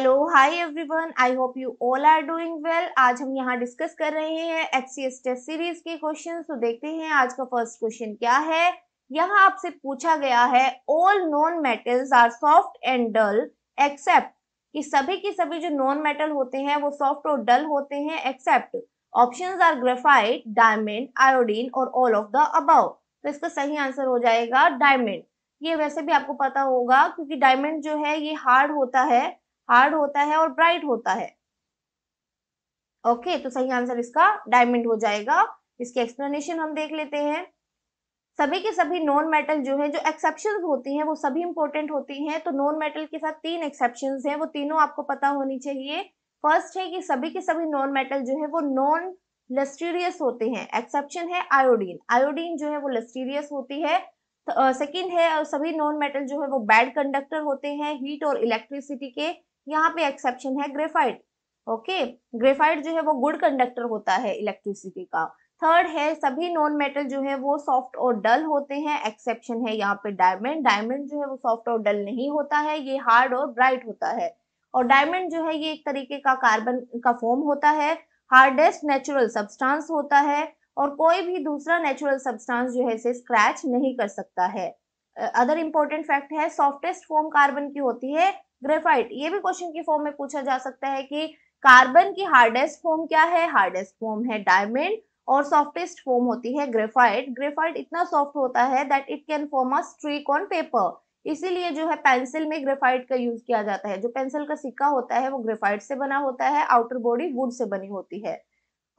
Hello hi everyone I hope you all are doing well आज हम यहां discuss कर रहे हैं H C S test series के क्वेश्चन तो देखते हैं आज का फर्स्ट क्वेश्चन क्या है यहाँ आपसे पूछा गया है all non metals are soft and dull except कि सभी के सभी जो नॉन मेटल होते हैं वो सॉफ्ट और डल होते हैं except option are graphite diamond iodine और ऑल ऑफ द अबव तो इसका सही आंसर हो जाएगा डायमंड ये वैसे भी आपको पता होगा क्योंकि डायमंड जो है ये हार्ड होता है हार्ड होता है और ब्राइट होता है ओके okay, तो सही आंसर इसका डायमंड हो जाएगा इसकी एक्सप्लेनेशन हम देख लेते हैं सभी के सभी नॉन मेटल जो है जो एक्सेप्शन होती हैं वो सभी इंपॉर्टेंट होती हैं तो नॉन मेटल के साथ तीन एक्सेप्शन हैं वो तीनों आपको पता होनी चाहिए फर्स्ट है कि सभी के सभी नॉन मेटल जो है वो नॉन लस्टीरियस होते हैं एक्सेप्शन है आयोडीन आयोडीन जो है वो लस्टीरियस होती है सेकेंड है सभी नॉन मेटल जो है वो बैड कंडक्टर होते हैं हीट और इलेक्ट्रिसिटी के यहाँ पे एक्सेप्शन है ग्रेफाइट ओके ग्रेफाइट जो है वो गुड कंडक्टर होता है इलेक्ट्रिसिटी का थर्ड है सभी नॉन मेटल जो है वो सॉफ्ट और डल होते हैं एक्सेप्शन है यहाँ पे डायमंड डायमंड जो है वो सॉफ्ट और डल नहीं होता है ये हार्ड और ब्राइट होता है और डायमंड जो है ये एक तरीके का कार्बन का फॉर्म होता है हार्डेस्ट नेचुरल सब्सटेंस होता है और कोई भी दूसरा नेचुरल सब्सटेंस जो है इसे स्क्रैच नहीं कर सकता है अदर इम्पोर्टेंट फैक्ट है सॉफ्टेस्ट फॉर्म कार्बन की होती है ग्रेफाइट ये भी क्वेश्चन की फॉर्म में पूछा जा सकता है कि कार्बन की हार्डेस्ट फॉर्म क्या है हार्डेस्ट फॉर्म है डायमंड और सॉफ्टेस्ट फॉर्म होती है ग्रेफाइट ग्रेफाइट इतना सॉफ्ट होता है that it can form a streak on paper इसीलिए जो है पेंसिल में ग्रेफाइट का यूज किया जाता है जो पेंसिल का सिक्का होता है वो ग्रेफाइट से बना होता है आउटर बॉडी वुड से बनी होती है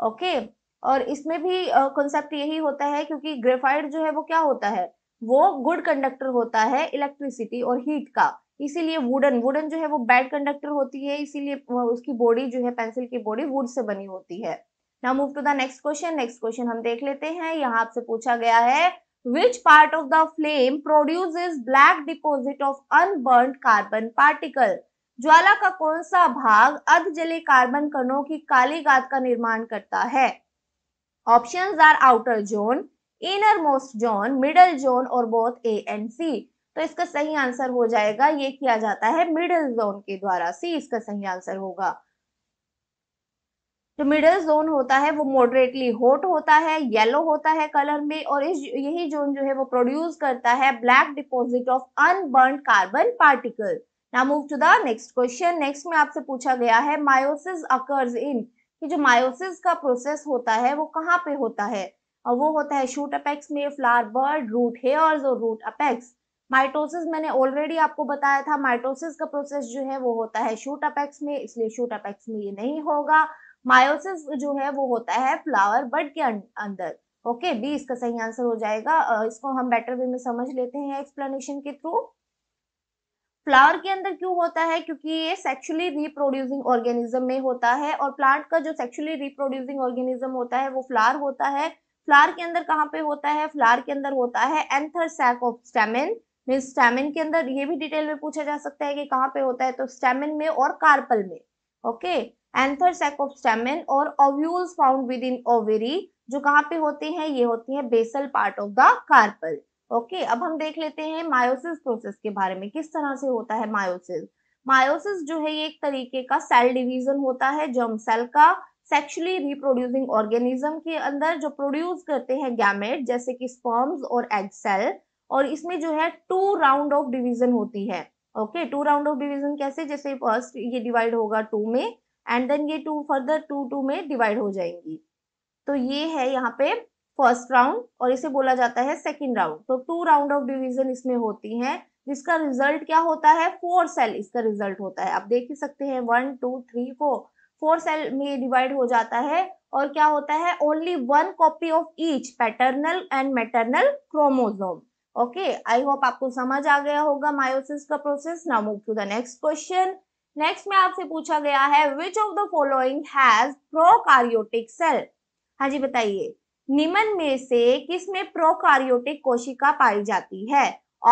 ओके okay? और इसमें भी कॉन्सेप्ट uh, यही होता है क्योंकि ग्रेफाइट जो है वो क्या होता है वो गुड कंडक्टर होता है इलेक्ट्रिसिटी और हीट का इसीलिए वुडन वुडन जो है वो बैड कंडक्टर होती है इसीलिए उसकी बॉडी जो है पेंसिल की बॉडी वुड से बनी होती है now move to the next question next question हम देख लेते हैं यहाँ आपसे पूछा गया है which part of the flame produce black deposit of unburnt carbon particle ज्वाला का कौन सा भाग अध जले कार्बन कणों की काली गाद का निर्माण करता है option are outer zone inner most zone middle zone और बोथ ए एंड सी तो इसका सही आंसर हो जाएगा ये किया जाता है मिडल जोन के द्वारा सी इसका सही आंसर होगा जो मिडल जोन होता है वो मॉडरेटली हॉट होता है येलो होता है कलर में और इस यही जोन जो है वो प्रोड्यूस करता है black deposit of unburnt carbon particle ना move to the next question next में आपसे पूछा गया है मायोसिस अकर्स इन कि जो मायोसिस का प्रोसेस होता है वो कहाँ पे होता है और वो होता है शूट अपेक्स में फ्लावर बर्ड रूट हेयर्स और रूट अपेक्स माइटोसिस मैंने ऑलरेडी आपको बताया था माइटोसिस का प्रोसेस जो है वो होता है शूट अपेक्स में इसलिए शूट अपेक्स में ये नहीं होगा मायोसिस जो है वो होता है फ्लावर बर्ड के अं-, अंदर ओके okay, बी इसका सही आंसर हो जाएगा इसको हम बेटर वे में समझ लेते हैं एक्सप्लेनेशन के थ्रू फ्लावर के अंदर क्यों होता है क्योंकि ये सेक्सुअली रिप्रोड्यूसिंग ऑर्गेनिज्म में होता है और प्लांट का जो सेक्सुअली रिप्रोड्यूसिंग ऑर्गेनिज्म होता है वो फ्लावर होता है फ्लावर के अंदर कहाँ पे होता है फ्लावर के अंदर होता है anther sac of stamen mean stamen के अंदर ये भी डिटेल में पूछा जा सकता है कि कहाँ पे होता है तो स्टेमिन में और कार्पल में okay anther sac of stamen और ovules found with in ovary जो कहाँ पे होते हैं ये होती है basal part of the carpel okay अब हम देख लेते हैं मायोसिस प्रोसेस के बारे में किस तरह से होता है मायोसिस मायोसिस जो है ये एक तरीके का सेल डिवीजन होता है जर्म सेल का सेक्सुअली रिप्रोड्यूसिंग ऑर्गेनिज्म के अंदर जो प्रोड्यूस करते हैं गैमेट जैसे कि स्पर्म्स और एग सेल और इसमें जो है टू राउंड ऑफ डिवीजन होती है okay two round of division कैसे जैसे फर्स्ट ये डिवाइड होगा टू में एंड देन ये टू फर्दर टू टू में डिवाइड हो जाएंगी तो ये है यहाँ पे फर्स्ट राउंड और इसे बोला जाता है सेकेंड राउंड तो टू राउंड ऑफ डिविजन इसमें होती है जिसका रिजल्ट क्या होता है फोर सेल इसका रिजल्ट होता है आप देख ही सकते हैं one two three four four cell में डिवाइड हो जाता है और क्या होता है only one copy of each paternal and maternal chromosome okay I hope आपको समझ आ गया होगा मायोसिस का process now move to the next question next में आपसे पूछा गया है which of the following has prokaryotic cell हाँ जी बताइए निम्न में से किसमें प्रोकार्योटिक कोशिका पाई जाती है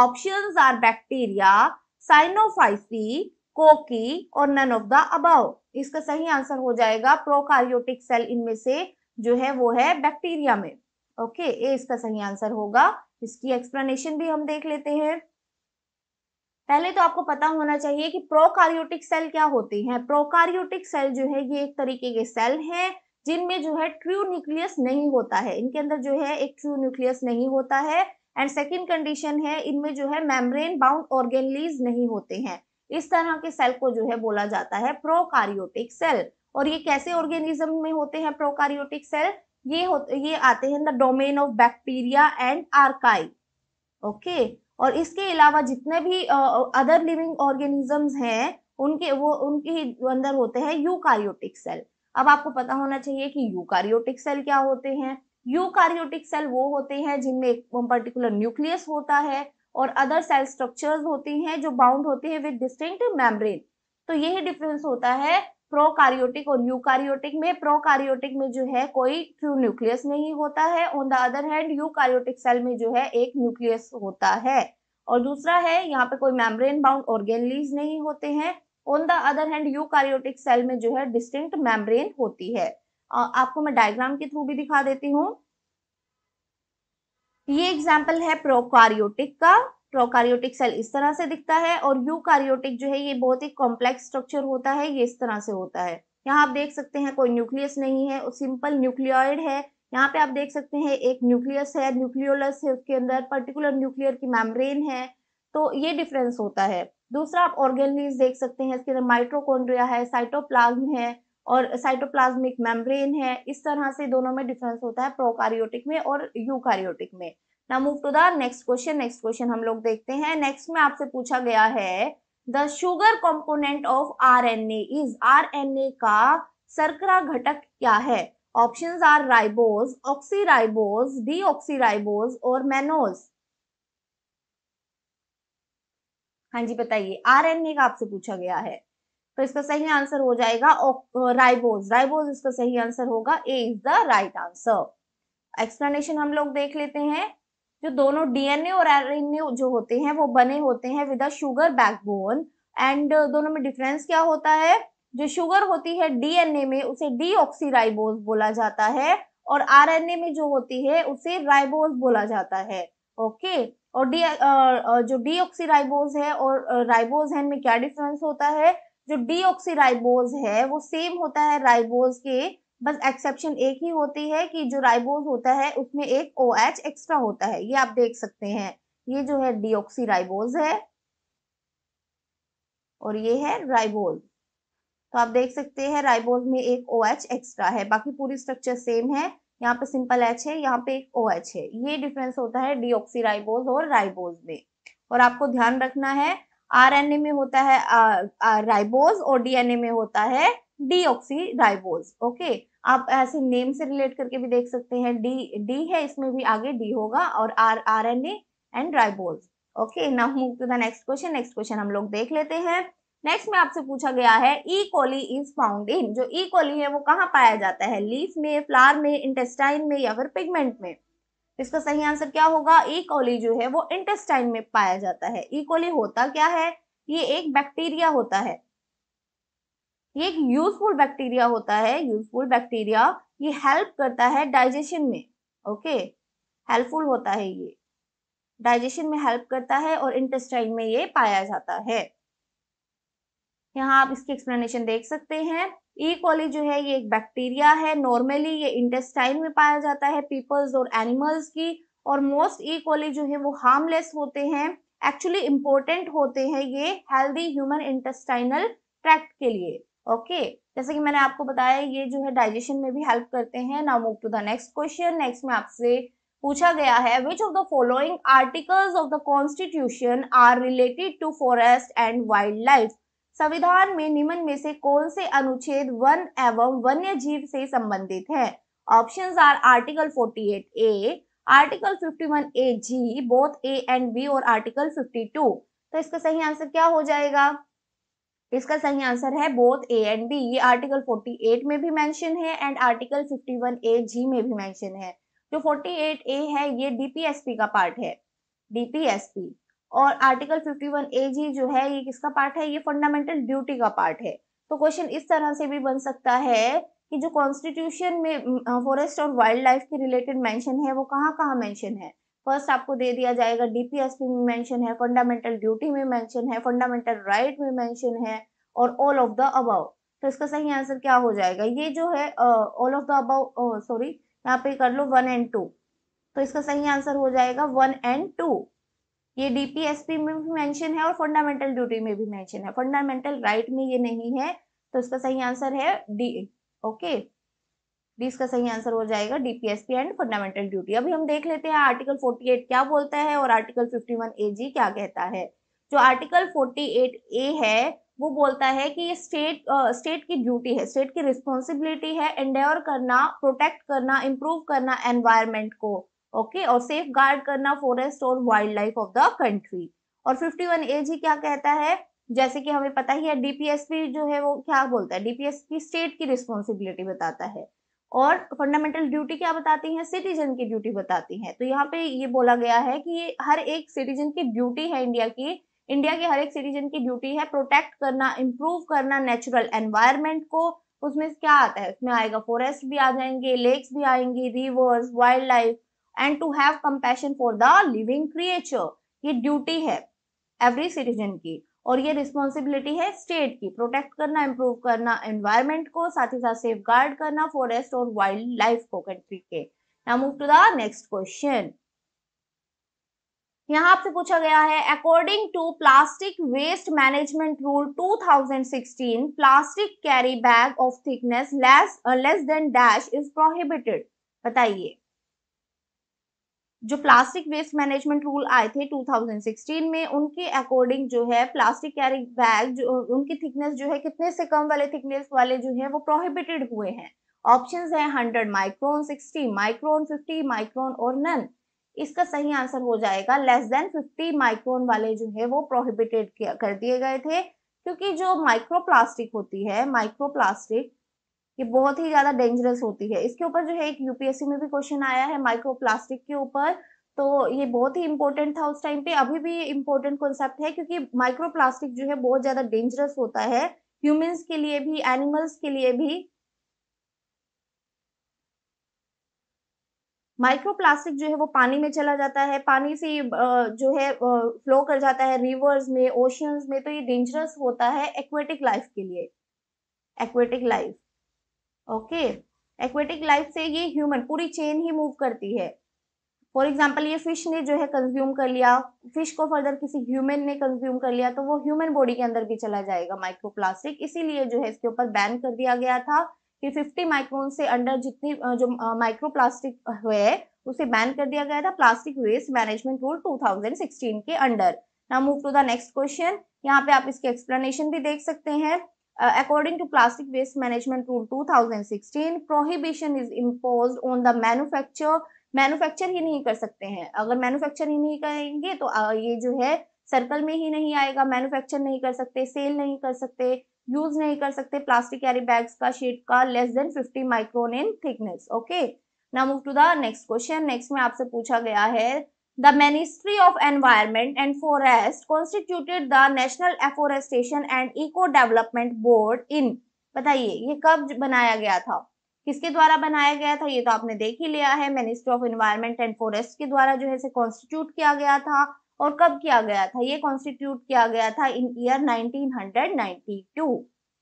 ऑप्शंस आर बैक्टीरिया साइनोफाइसी कोकी और नन ऑफ द अबाव इसका सही आंसर हो जाएगा प्रोकार्योटिक सेल इनमें से जो है वो है बैक्टीरिया में ओके ए इसका सही आंसर होगा इसकी एक्सप्लेनेशन भी हम देख लेते हैं पहले तो आपको पता होना चाहिए कि प्रोकार्योटिक सेल क्या होती हैं प्रोकार्योटिक सेल जो है ये एक तरीके के सेल हैं जिनमें जो है ट्रू न्यूक्लियस नहीं होता है इनके अंदर जो है एक ट्रू न्यूक्लियस नहीं होता है एंड सेकेंड कंडीशन है इनमें जो है मेम्ब्रेन बाउंड ऑर्गेनलीज नहीं होते हैं इस तरह के सेल को जो है बोला जाता है प्रोकार्योटिक सेल और ये कैसे ऑर्गेनिज्म में होते हैं प्रोकार्योटिक सेल ये होते ये आते हैं the domain of bacteria and archaea okay और इसके अलावा जितने भी अदर लिविंग ऑर्गेनिजम्स हैं उनके वो उनके अंदर होते हैं यूकारियोटिक सेल अब आपको पता होना चाहिए कि यूकारियोटिक सेल क्या होते हैं यूकारियोटिक सेल वो होते हैं जिनमें एक पर्टिकुलर न्यूक्लियस होता है और अदर सेल स्ट्रक्चर्स होती हैं जो बाउंड होते हैं विद डिस्टिंक्ट मेम्ब्रेन तो यही डिफरेंस होता है प्रोकार्योटिक और यूकार्योटिक में प्रोकार्योटिक में जो है कोई ट्रू न्यूक्लियस नहीं होता है on the other hand eukaryotic cell में जो है एक न्यूक्लियस होता है और दूसरा है यहाँ पे कोई मेम्ब्रेन बाउंड ऑर्गेनलीज नहीं होते हैं on the other hand eukaryotic cell में जो है डिस्टिंक्ट मेम्ब्रेन होती है आपको मैं डायग्राम के थ्रू भी दिखा देती हूँ ये एग्जाम्पल है प्रोकारियोटिक का प्रोकारियोटिक सेल इस तरह से दिखता है और यूकार्योटिक जो है ये बहुत ही कॉम्प्लेक्स स्ट्रक्चर होता है ये इस तरह से होता है यहाँ आप देख सकते हैं कोई न्यूक्लियस नहीं है सिंपल न्यूक्लियॉइड है यहाँ पे आप देख सकते हैं एक न्यूक्लियस है न्यूक्लियोलस है उसके अंदर पर्टिकुलर न्यूक्लियर की मैमब्रेन है तो ये डिफरेंस होता है दूसरा आप ऑर्गेनिज देख सकते हैं इसके अंदर माइट्रोकोन्ड्रिया है साइटोप्लाज्म है और साइटोप्लाज्मिक मेम्ब्रेन है इस तरह से दोनों में डिफरेंस होता है प्रोकारियोटिक में और यूकार्योटिक में ना move to the next question next question हम लोग देखते हैं नेक्स्ट में आपसे पूछा गया है the sugar component of R N A is R N A का सरकरा घटक क्या है option are ribose oxyribose D oxyribose और मेनोज हाँ जी बताइए आरएनए का आपसे पूछा गया है तो इसका सही आंसर हो जाएगा राइबोज राइबोज इसका सही आंसर होगा A is the right answer explanation हम लोग देख लेते हैं जो दोनों डीएनए और आरएनए जो होते हैं वो बने होते हैं with a sugar backbone and दोनों में डिफरेंस क्या होता है जो शुगर होती है डीएनए में उसे डी बोला जाता है और आरएनए में जो होती है उसे राइबोज बोला जाता है ओके और डी जो डी है और राइबोज है इनमें क्या डिफरेंस होता है जो डी है वो सेम होता है राइबोज के बस एक्सेप्शन एक ही होती है कि जो राइबोज होता है उसमें एक ओ OH एक्स्ट्रा होता है ये आप देख सकते हैं ये जो है डीऑक्सी राइबोज है और ये है राइबोज तो आप देख सकते हैं राइबोज में एक ओ OH एक्स्ट्रा है बाकी पूरी स्ट्रक्चर सेम है यहाँ पे सिंपल एच है यहाँ पे एक ओ OH है ये डिफरेंस होता है डीऑक्सी राइबोज और राइबोज में और आपको ध्यान रखना है ए में होता है राइबोज और डीएनए में होता है डीऑक्सी राइबोज ओके आप ऐसे नेम से रिलेट करके भी देख सकते हैं डी डी है इसमें भी आगे डी होगा और R R N A and ribose okay now move to the next question next question हम लोग देख लेते हैं नेक्स्ट में आपसे पूछा गया है E coli is found in जो ई कोली है वो कहाँ पाया जाता है लीफ में फ्लावर में इंटेस्टाइन में या फिर पिगमेंट में इसका सही आंसर क्या होगा ई कोली जो है वो इंटेस्टाइन में पाया जाता है ई कोली होता क्या है ये एक बैक्टीरिया होता है ये एक यूजफुल बैक्टीरिया होता है यूजफुल बैक्टीरिया ये हेल्प करता है डाइजेशन में ओके हेल्पफुल होता है ये डाइजेशन में हेल्प करता है और इंटेस्टाइन में ये पाया जाता है यहाँ आप इसकी एक्सप्लेनेशन देख सकते हैं ई कॉली जो है ये एक बैक्टीरिया है नॉर्मली ये इंटेस्टाइन में पाया जाता है पीपल्स और एनिमल्स की और मोस्ट ई कॉली जो है वो हार्मलेस होते हैं एक्चुअली इम्पोर्टेंट होते हैं ये हेल्दी ह्यूमन इंटेस्टाइनल ट्रैक्ट के लिए ओके जैसे कि मैंने आपको बताया ये जो है डाइजेशन में भी हेल्प करते हैं now move to the next question next में आपसे पूछा गया है which of the following articles of the constitution are related to forest and wild life संविधान में निम्न में से कौन से अनुच्छेद वन एवं वन्य जीव से संबंधित है option are article 48 A article fifty one A G both A and B और आर्टिकल फिफ्टी टू तो इसका सही आंसर क्या हो जाएगा इसका सही आंसर है बोथ ए एंड बी ये आर्टिकल 48 में भी मेंशन है एंड आर्टिकल 51 ए जी में भी मेंशन है जो 48 ए है ये डीपीएसपी का पार्ट है डीपीएसपी और आर्टिकल 51 ए जी जो है ये किसका पार्ट है ये फंडामेंटल ड्यूटी का पार्ट है तो क्वेश्चन इस तरह से भी बन सकता है कि जो कॉन्स्टिट्यूशन में फॉरेस्ट और वाइल्ड लाइफ के रिलेटेड मैंशन है वो कहाँ कहाँ मैंशन है फर्स्ट आपको दे दिया जाएगा डीपीएसपी में मेंशन है फंडामेंटल ड्यूटी में मेंशन है फंडामेंटल राइट में मेंशन है और ऑल ऑफ द अबाउ तो इसका सही आंसर क्या हो जाएगा ये जो है all of the above sorry यहाँ पे कर लो वन एंड टू तो इसका सही आंसर हो जाएगा वन एंड टू ये डीपीएसपी में भी मेंशन है और फंडामेंटल ड्यूटी में भी मेंशन है फंडामेंटल राइट right में ये नहीं है तो इसका सही आंसर है डी ओके okay? डी इसका सही आंसर हो जाएगा डीपीएसपी एंड फंडामेंटल ड्यूटी अभी हम देख लेते हैं आर्टिकल 48 क्या बोलता है और आर्टिकल 51 ए जी क्या कहता है जो आर्टिकल 48 ए है वो बोलता है कि ये स्टेट स्टेट की ड्यूटी है स्टेट की रिस्पॉन्सिबिलिटी है एंडेवर करना प्रोटेक्ट करना इम्प्रूव करना एनवायरमेंट को ओके okay? और सेफ गार्ड करना फॉरेस्ट और wild life of the country और फिफ्टी वन ए जी क्या कहता है जैसे कि हमें पता ही है डीपीएसपी जो है वो क्या बोलता है डीपीएसपी स्टेट की रिस्पॉन्सिबिलिटी बताता है और फंडामेंटल ड्यूटी क्या बताती है सिटीजन की ड्यूटी बताती है तो यहाँ पे ये बोला गया है कि हर एक सिटीजन की ड्यूटी है इंडिया की इंडिया के हर एक सिटीजन की ड्यूटी है प्रोटेक्ट करना इम्प्रूव करना नेचुरल एनवायरमेंट को उसमें क्या आता है उसमें आएगा फॉरेस्ट भी आ जाएंगे लेक्स भी आएंगी rivers wild life and to have compassion for the living creature ये ड्यूटी है एवरी सिटीजन की और ये रिस्पॉन्सिबिलिटी है स्टेट की प्रोटेक्ट करना इम्प्रूव करना एनवायरमेंट को साथ ही साथ सेफ गार्ड करना फॉरेस्ट और वाइल्ड लाइफ को कंट्री के move to the next question यहाँ आपसे पूछा गया है according to plastic waste management rule 2016 plastic carry bag of thickness less less than dash is prohibited बताइए जो प्लास्टिक वेस्ट मैनेजमेंट रूल आए थे 2016 में उनके अकॉर्डिंग जो है प्लास्टिक कैरिंग बैग जो उनकी थिकनेस जो है कितने से कम वाले थिकनेस वाले जो है वो प्रोहिबिटेड हुए हैं ऑप्शन है hundred micron sixty micron fifty micron और नन इसका सही आंसर हो जाएगा लेस देन फिफ्टी माइक्रोन वाले जो है वो प्रोहिबिटेड कर दिए गए थे क्योंकि जो प्लास्टिक होती है प्लास्टिक ये बहुत ही ज्यादा डेंजरस होती है इसके ऊपर जो है एक यूपीएससी में भी क्वेश्चन आया है माइक्रोप्लास्टिक के ऊपर तो ये बहुत ही इंपॉर्टेंट था उस टाइम पे अभी भी इम्पोर्टेंट कॉन्सेप्ट है क्योंकि माइक्रोप्लास्टिक जो है बहुत ज्यादा डेंजरस होता है ह्यूमंस के लिए भी एनिमल्स के लिए भी माइक्रोप्लास्टिक जो है वो पानी में चला जाता है पानी से जो है फ्लो कर जाता है रिवर्स में ओशंस में तो ये डेंजरस होता है एक्वेटिक लाइफ के लिए aquatic life okay aquatic life से ये ह्यूमन पूरी चेन ही मूव करती है फॉर एग्जाम्पल ये फिश ने जो है कंज्यूम कर लिया फिश को फर्दर किसी ह्यूमन ने कंज्यूम कर लिया तो वो ह्यूमन बॉडी के अंदर भी चला जाएगा माइक्रोप्लास्टिक इसीलिए जो है इसके ऊपर बैन कर दिया गया था कि 50 माइक्रोन से अंडर जितनी जो माइक्रोप्लास्टिक है उसे बैन कर दिया गया था प्लास्टिक वेस्ट मैनेजमेंट रूल 2016 के under now move to the next question यहाँ पे आप इसके एक्सप्लेनेशन भी देख सकते हैं according uh, according to Plastic Waste Management Rule 2016, prohibition is imposed on the manufacturer. Manufacture ही नहीं कर सकते हैं अगर मैन्युफैक्चर ही नहीं करेंगे तो uh, ये जो है सर्कल में ही नहीं आएगा मैन्युफैक्चर नहीं कर सकते सेल नहीं कर सकते यूज नहीं कर सकते प्लास्टिक कैरी बैग्स का शीट का less than 50 micron in thickness okay now move to the next question next में आपसे पूछा गया है the Ministry of Environment and Forest constituted the National Afforestation and Eco Development Board in बताइए ये कब बनाया गया था किसके द्वारा बनाया गया था ये तो आपने देख ही लिया है ministry of environment and forest के द्वारा जो है इसे कॉन्स्टिट्यूट किया गया था और कब किया गया था ये कॉन्स्टिट्यूट किया गया था इन ईयर 1992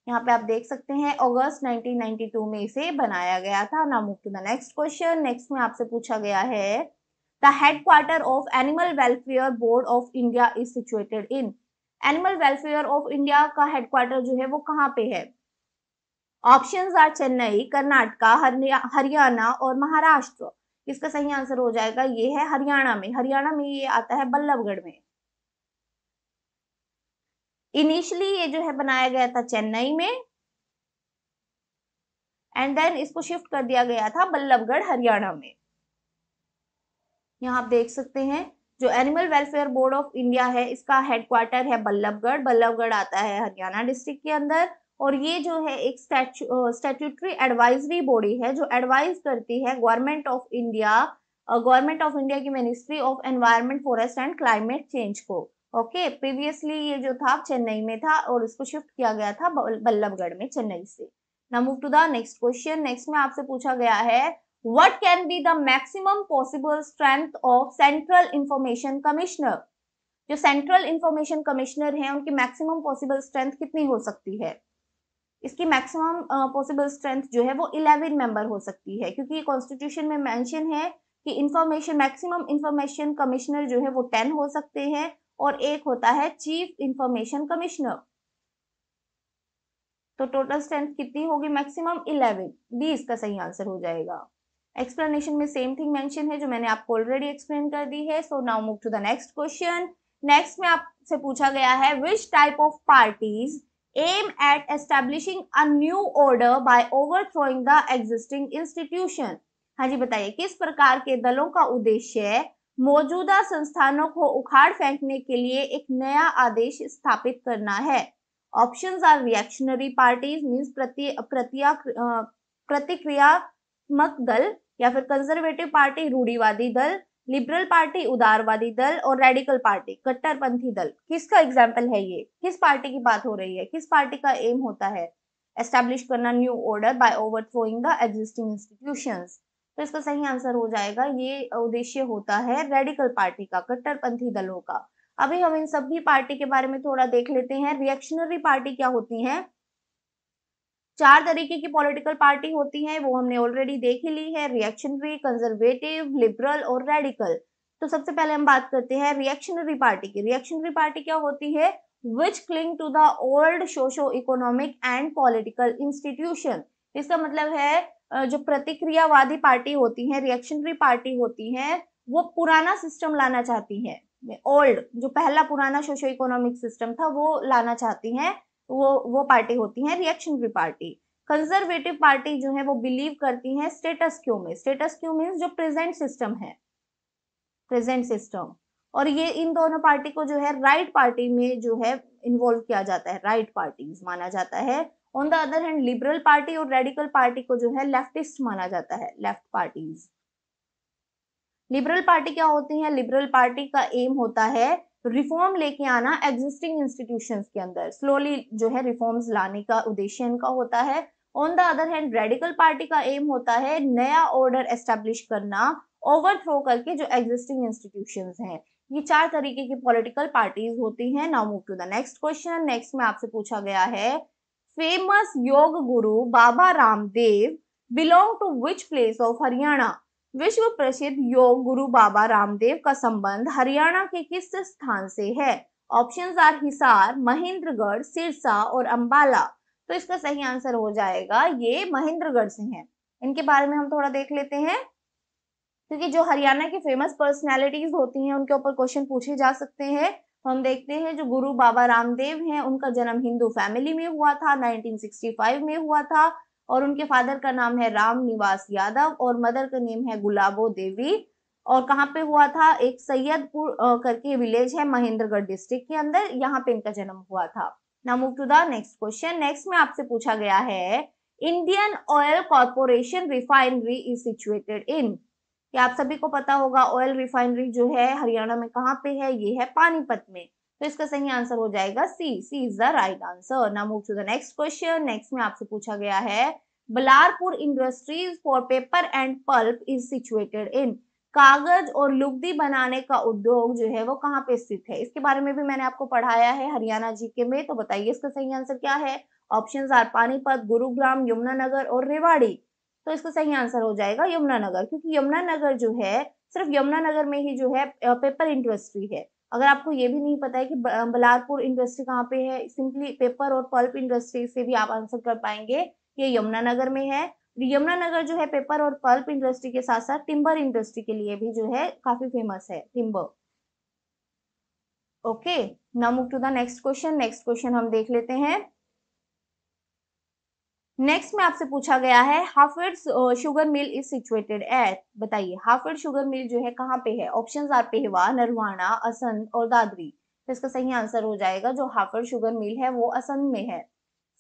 यहाँ पे आप देख सकते हैं अगस्त 1992 में इसे बनाया गया था now move to the next question next में आपसे पूछा गया है The headquarter of Animal Welfare Board of India is situated in animal welfare of India का हेडक्वार्टर जो है वो कहाँ पे है ऑप्शंस आर चेन्नई कर्नाटका हरियाणा और महाराष्ट्र इसका सही आंसर हो जाएगा ये है हरियाणा में हरियाणा में ये आता है बल्लभगढ़ में इनिशियली ये जो है बनाया गया था चेन्नई में एंड देन इसको शिफ्ट कर दिया गया था बल्लभगढ़ हरियाणा में यहाँ आप देख सकते हैं जो animal welfare board of India है इसका हेडक्वार्टर है बल्लभगढ़ बल्लभगढ़ आता है हरियाणा डिस्ट्रिक्ट के अंदर और ये जो है एक स्टैचू स्टैट्यूटरी एडवाइजरी बॉडी है जो एडवाइज करती है government of India government of India की ministry of environment forest and climate change को ओके okay, प्रीवियसली ये जो था चेन्नई में था और इसको शिफ्ट किया गया था बल्लभगढ़ में चेन्नई से now to the next question next में आपसे पूछा गया है what can be the maximum possible strength of central information commissioner जो सेंट्रल इंफॉर्मेशन कमिश्नर हैं उनकी मैक्सिमम पॉसिबल स्ट्रेंथ कितनी हो सकती है इसकी मैक्सिमम पॉसिबल स्ट्रेंथ जो है वो 11 मेंबर हो सकती है क्योंकि कॉन्स्टिट्यूशन में मेंशन है कि इंफॉर्मेशन मैक्सिमम इंफॉर्मेशन कमिश्नर जो है वो 10 हो सकते हैं और एक होता है चीफ इंफॉर्मेशन कमिश्नर तो टोटल स्ट्रेंथ कितनी होगी मैक्सिमम 11 बी इसका सही आंसर हो जाएगा एक्सप्लेनेशन में सेम थिंग मेंशन है जो मैंने आपको ऑलरेडी एक्सप्लेन कर दी है so now move to the next question next में आपसे पूछा गया है which type of parties aim at establishing a new order by overthrowing the existing institution हाँ जी बताइए किस प्रकार के दलों का उद्देश्य मौजूदा संस्थानों को उखाड़ फेंकने के लिए एक नया आदेश स्थापित करना है options are reactionary parties means means प्रतिक्रियात्मक दल या फिर कंजर्वेटिव पार्टी रूढ़ीवादी दल लिबरल पार्टी उदारवादी दल और रेडिकल पार्टी कट्टरपंथी दल किसका एग्जाम्पल है ये किस पार्टी की बात हो रही है किस पार्टी का एम होता है एस्टेब्लिश करना new order by overthrowing the existing institution तो इसका सही आंसर हो जाएगा ये उद्देश्य होता है रेडिकल पार्टी का कट्टरपंथी दलों का अभी हम इन सभी पार्टी के बारे में थोड़ा देख लेते हैं रिएक्शनरी पार्टी क्या होती है चार तरीके की पॉलिटिकल पार्टी होती है वो हमने ऑलरेडी देख ही ली है रिएक्शनरी कंजर्वेटिव लिबरल और रेडिकल तो सबसे पहले हम बात करते हैं रिएक्शनरी पार्टी की रिएक्शनरी पार्टी क्या होती है which cling to the old socio economic and political institution इसका मतलब है जो प्रतिक्रियावादी पार्टी होती है रिएक्शनरी पार्टी होती है वो पुराना सिस्टम लाना चाहती है ओल्ड जो पहला पुराना सोशो इकोनॉमिक सिस्टम था वो लाना चाहती है वो वो पार्टी होती है रिएक्शनरी पार्टी कंजर्वेटिव पार्टी जो है वो बिलीव करती है स्टेटस क्यू में स्टेटस क्यू मीन जो प्रेजेंट सिस्टम है प्रेजेंट सिस्टम और ये इन दोनों पार्टी को जो है राइट right पार्टी में जो है इन्वॉल्व किया जाता है राइट right पार्टी माना जाता है on the other hand liberal party और रेडिकल पार्टी को जो है लेफ्टिस्ट माना जाता है लेफ्ट पार्टीज लिबरल पार्टी क्या होती है लिबरल पार्टी का एम होता है रिफॉर्म लेके आना एग्जिस्टिंग इंस्टीट्यूशन के अंदर स्लोली जो है रिफॉर्म लाने का उद्देश्य इनका होता है on the other hand radical party का एम होता है नया ऑर्डर एस्टेब्लिश करना ओवरथ्रो करके जो एग्जिस्टिंग इंस्टीट्यूशन हैं ये चार तरीके की पॉलिटिकल पार्टीज होती हैं now move to the next question next में आपसे पूछा गया है famous yoga guru Baba Ramdev belong to which place of Haryana विश्व प्रसिद्ध योग गुरु बाबा रामदेव का संबंध हरियाणा के किस स्थान से है ऑप्शन आर हिसार महेंद्रगढ़ सिरसा और अंबाला तो इसका सही आंसर हो जाएगा ये महेंद्रगढ़ से हैं इनके बारे में हम थोड़ा देख लेते हैं क्योंकि जो हरियाणा की फेमस पर्सनैलिटीज होती हैं उनके ऊपर क्वेश्चन पूछे जा सकते हैं तो हम देखते हैं जो गुरु बाबा रामदेव हैं उनका जन्म हिंदू फैमिली में हुआ था 1965 में हुआ था और उनके फादर का नाम है राम निवास यादव और मदर का नेम है गुलाबो देवी और कहाँ पे हुआ था एक सैयदपुर करके विलेज है महेंद्रगढ़ डिस्ट्रिक्ट के अंदर यहाँ पे इनका जन्म हुआ था now to the next question next में आपसे पूछा गया है Indian oil corporation refinery is situated in क्या आप सभी को पता होगा ऑयल रिफाइनरी जो है हरियाणा में कहाँ पे है ये है पानीपत में तो इसका सही आंसर हो जाएगा C C is the right answer now move to the next question next में आपसे पूछा गया है Ballarpur industries for paper and pulp is situated in कागज और लुगदी बनाने का उद्योग जो है वो कहाँ पे स्थित है इसके बारे में भी मैंने आपको पढ़ाया है हरियाणा जीके में तो बताइए इसका सही आंसर क्या है ऑप्शन आर पानीपत गुरुग्राम यमुनानगर और रेवाड़ी तो इसका सही आंसर हो जाएगा यमुनानगर क्योंकि यमुनानगर जो है सिर्फ यमुनानगर में ही जो है पेपर इंडस्ट्री है अगर आपको ये भी नहीं पता है कि बलारपुर इंडस्ट्री कहाँ पे है सिंपली पेपर और पल्प इंडस्ट्री से भी आप आंसर कर पाएंगे ये यमुनानगर में है यमुनानगर जो है पेपर और पल्प इंडस्ट्री के साथ साथ टिम्बर इंडस्ट्री के लिए भी जो है काफी फेमस है timber okay now move to the next question next question हम देख लेते हैं नेक्स्ट में आपसे पूछा गया है Hafed sugar mill is situated at बताइए हाफिड शुगर मिल जो है कहाँ पे है ऑप्शन आर पेहवा नरवाना असन और दादरी तो इसका सही आंसर हो जाएगा जो हाफिड शुगर मिल है वो असन में है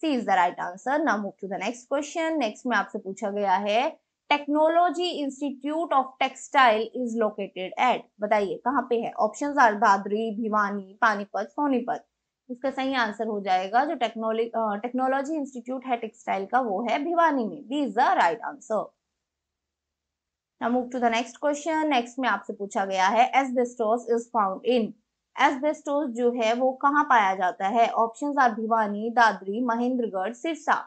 C is the right answer now move to the next question next में आपसे पूछा गया है technology institute of textile is located at बताइए कहाँ पे है ऑप्शन आर दादरी भिवानी पानीपत सोनीपत इसका सही आंसर हो जाएगा जो टेक्नोलॉजी टेक्नोलॉजी इंस्टीट्यूट है टेक्सटाइल का वो है भिवानी में D is the right answer move to the next question next में आपसे पूछा गया है asbestos is found in. Asbestos जो है वो कहाँ पाया जाता है ऑप्शन आर भिवानी दादरी महेंद्रगढ़ सिरसा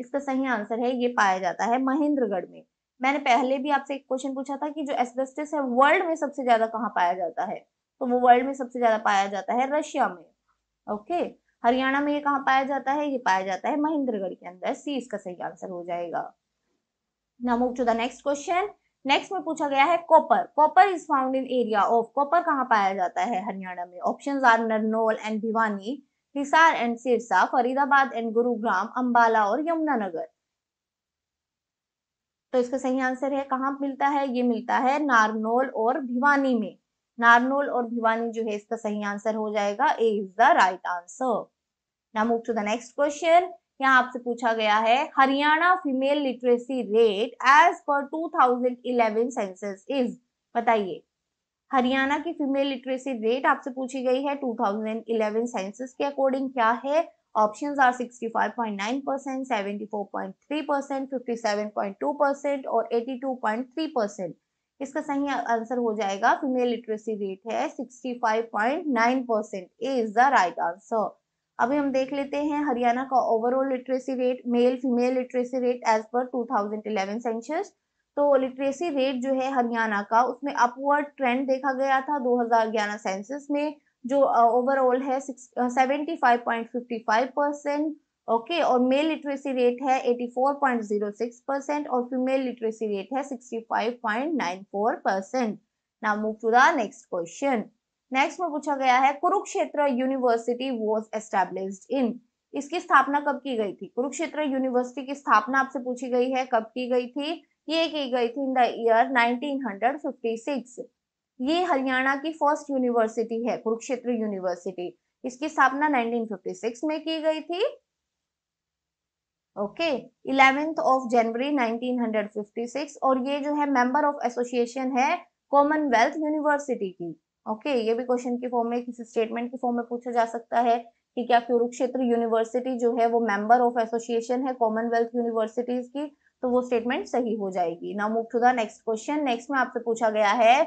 इसका सही आंसर है ये पाया जाता है महेंद्रगढ़ में मैंने पहले भी आपसे एक क्वेश्चन पूछा था कि जो एस्बेस्टस है वर्ल्ड में सबसे ज्यादा कहाँ पाया जाता है तो वो वर्ल्ड में सबसे ज्यादा पाया जाता है रशिया में ओके हरियाणा में ये कहाँ पाया जाता है ये पाया जाता है महेंद्रगढ़ के अंदर सी इसका सही आंसर हो जाएगा now move to the next question next में पूछा गया है copper copper is found in area of copper कहाँ पाया जाता है हरियाणा में option are Narnaul and Bhiwani Hisar and Sirsa Faridabad and Gurugram Ambala और यमुनानगर तो इसका सही आंसर है कहाँ मिलता है ये मिलता है नारनोल और भिवानी में नारनोल और भिवानी जो है इसका सही आंसर हो जाएगा A is the right answer now move to the next question यहाँ आपसे पूछा गया है Haryana female literacy rate as per 2011 census is बताइए हरियाणा की फीमेल लिटरेसी रेट आपसे पूछी गई है 2011 सेंसस के अकॉर्डिंग क्या है options are 65.9 percent 74.3 percent 57.2 percent और 82.3 परसेंट इसका सही आंसर हो जाएगा फीमेल लिटरेसी रेट है 65.9 percent A is the right answer अभी हम देख लेते हैं हरियाणा का overall literacy rate male female literacy rate as per 2011 census तो लिटरेसी रेट जो है हरियाणा का उसमें अपवर्ड ट्रेंड देखा गया था 2011 सेंसस में जो ओवरऑल uh, है seventy five point fifty five percent okay okay, और मेल लिटरेसी रेट है 84.06 परसेंट और फीमेल लिटरेसी रेट है 65.94 percent now move to the next question next में पूछा गया है Kurukshetra university was established in इसकी स्थापना कब की गई थी कुरुक्षेत्र यूनिवर्सिटी की स्थापना आपसे पूछी गई है कब की गई थी ये की गई थी इन द ईयर सिक्स ये हरियाणा की फर्स्ट यूनिवर्सिटी है कुरुक्षेत्र यूनिवर्सिटी इसकी स्थापना 1956 में की गई थी ओके इलेवेंथ ऑफ जनवरी 1956 और ये जो है मेंबर ऑफ एसोसिएशन है कॉमनवेल्थ यूनिवर्सिटी की ओके okay, ये भी क्वेश्चन के फॉर्म में किसी स्टेटमेंट के फॉर्म में पूछा जा सकता है कि क्या कुरुक्षेत्र यूनिवर्सिटी जो है वो मेंबर ऑफ एसोसिएशन है कॉमनवेल्थ यूनिवर्सिटीज की तो वो स्टेटमेंट सही हो जाएगी now move to the next question next में आपसे पूछा गया है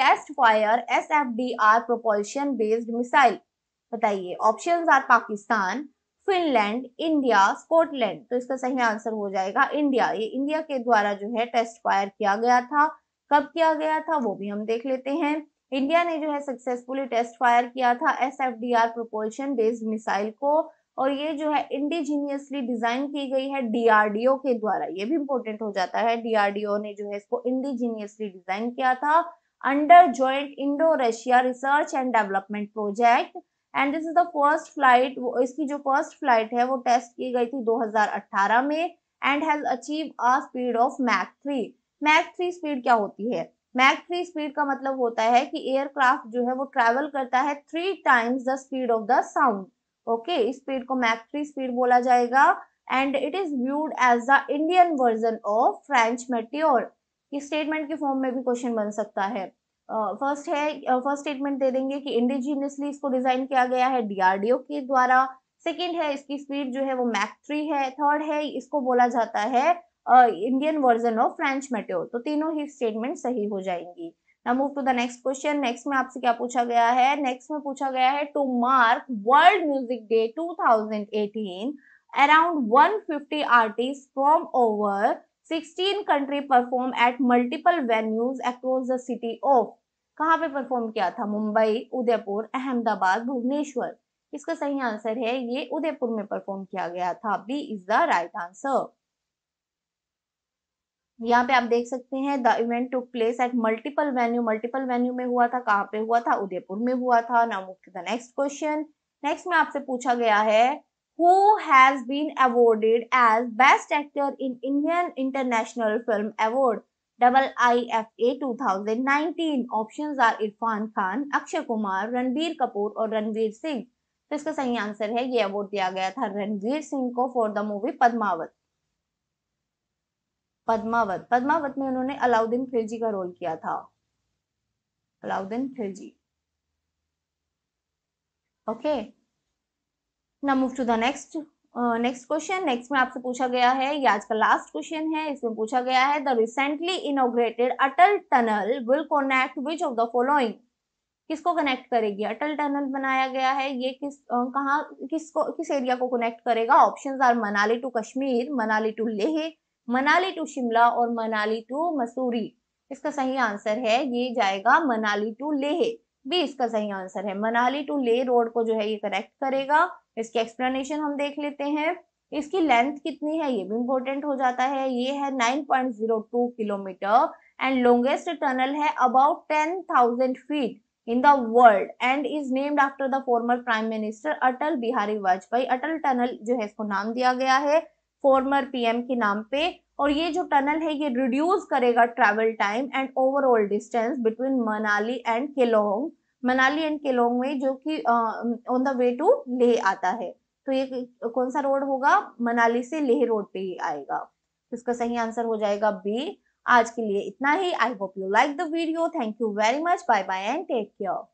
test fire S F D R propulsion based missile बताइए option are Pakistan Finland India Scotland तो इसका सही आंसर हो जाएगा इंडिया ये इंडिया के द्वारा जो है टेस्ट फायर किया गया था कब किया गया था वो भी हम देख लेते हैं इंडिया ने जो है सक्सेसफुली टेस्ट फायर किया था S F D R propulsion based missile को और ये जो है इंडिजीनियसली डिजाइन की गई है डीआरडीओ के द्वारा ये भी इंपॉर्टेंट हो जाता है डीआरडीओ ने जो है इसको इंडिजीनियसली डिजाइन किया था under joint Indo Russia research and development project and this is the first flight इसकी जो फर्स्ट फ्लाइट है वो टेस्ट की गई थी 2018 में and has achieve a speed of Mach three Mach three speed क्या होती है मैक थ्री स्पीड का मतलब होता है कि एयरक्राफ्ट जो है वो ट्रेवल करता है three times the speed of the sound okay इस स्पीड को मैक थ्री स्पीड बोला जाएगा and it is viewed as the Indian version of French Meteor statement के फॉर्म में भी क्वेश्चन बन सकता है फर्स्ट है फर्स्ट स्टेटमेंट दे देंगे कि इंडिजीनियसली इसको डिजाइन किया गया है डीआरडीओ के द्वारा सेकेंड है इसकी स्पीड जो है वो मैक थ्री है थर्ड है इसको बोला जाता है Indian version of French Meteor तो तीनों ही स्टेटमेंट सही हो जाएंगी now move to the next question next में आपसे क्या पूछा गया है नेक्स्ट में पूछा गया है to mark world music day 2018 around 150 artist from over 16 country perform at multiple venues across the city of कहाँ पे परफॉर्म किया था मुंबई उदयपुर अहमदाबाद भुवनेश्वर इसका सही आंसर है ये उदयपुर में परफॉर्म किया गया था B is the right answer यहाँ पे आप देख सकते हैं the event took place at multiple venue multiple venue में हुआ था कहाँ पे हुआ था उदयपुर में हुआ था now move to the next question next में आपसे पूछा गया है who has been awarded as best actor in Indian international film award double I F A two thousand nineteen option are Irfan Khan Akshay Kumar Ranbir Kapoor और रणवीर सिंह तो इसका सही आंसर है ये अवार्ड दिया गया था रणवीर सिंह को for the movie Padmaavat Padmaavat Padmaavat में उन्होंने अलाउद्दीन खिलजी का रोल किया था Alauddin Khilji okay now move to the next next question next में आपसे पूछा गया है ये आज का लास्ट क्वेश्चन है इसमें पूछा गया है the recently inaugurated Atal tunnel will connect which of the following किसको कनेक्ट करेगी अटल टनल बनाया गया है ये किस कहा किसको किस एरिया को कनेक्ट करेगा option are Manali to Kashmir Manali to Leh Manali to Shimla और मनाली टू मसूरी इसका सही आंसर है ये जाएगा मनाली टू लेह बी इसका सही आंसर है मनाली टू ले रोड को जो है ये करेक्ट करेगा इसकी एक्सप्लेनेशन हम देख लेते हैं इसकी लेंथ कितनी है ये भी इम्पोर्टेंट हो जाता है ये है 9.02 किलोमीटर एंड लॉन्गेस्ट टनल है about 10,000 feet in the world and is named after the former prime minister Atal Bihari Vajpayee Atal tunnel जो है इसको नाम दिया गया है फॉर्मर पीएम के नाम पे और ये जो टनल है ये रिड्यूस करेगा travel time and overall distance between Manali and Keylong Manali and Keylong में जो कि on the way to Leh आता है तो ये कौन सा रोड होगा मनाली से लेह रोड पे ही आएगा तो इसका सही आंसर हो जाएगा बी आज के लिए इतना ही I hope you like the video thank you very much bye bye and take care